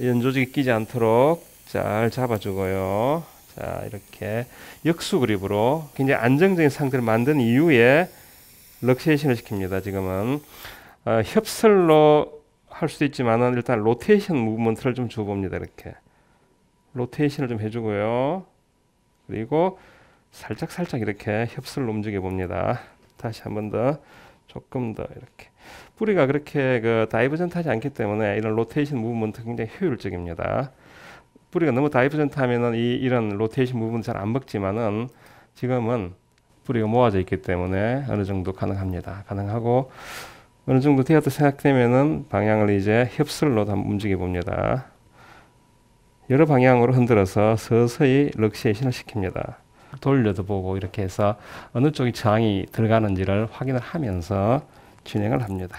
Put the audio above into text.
연조직이 끼지 않도록 잘 잡아주고요. 자, 이렇게 역수 그립으로 굉장히 안정적인 상태를 만든 이후에 럭세이션을 시킵니다. 지금은 어, 협설로 할 수도 있지만 일단 로테이션 무브먼트를 좀 줘봅니다. 이렇게 로테이션을 좀 해주고요. 그리고 살짝 살짝 이렇게 협술로 움직여 봅니다. 다시 한 번 더. 조금 더 이렇게 뿌리가 그렇게 그 다이버전트하지 않기 때문에 이런 로테이션 무브먼트 굉장히 효율적입니다. 뿌리가 너무 다이버전트하면은 이 이런 로테이션 무브먼트 잘 안 먹지만은 지금은 뿌리가 모아져 있기 때문에 어느 정도 가능합니다. 가능하고 어느 정도 되었다 생각되면은 방향을 이제 흡슬로 한번 움직여 봅니다. 여러 방향으로 흔들어서 서서히 럭시에이을 시킵니다. 돌려도 보고 이렇게 해서 어느 쪽이 저항이 들어가는지를 확인을 하면서 진행을 합니다.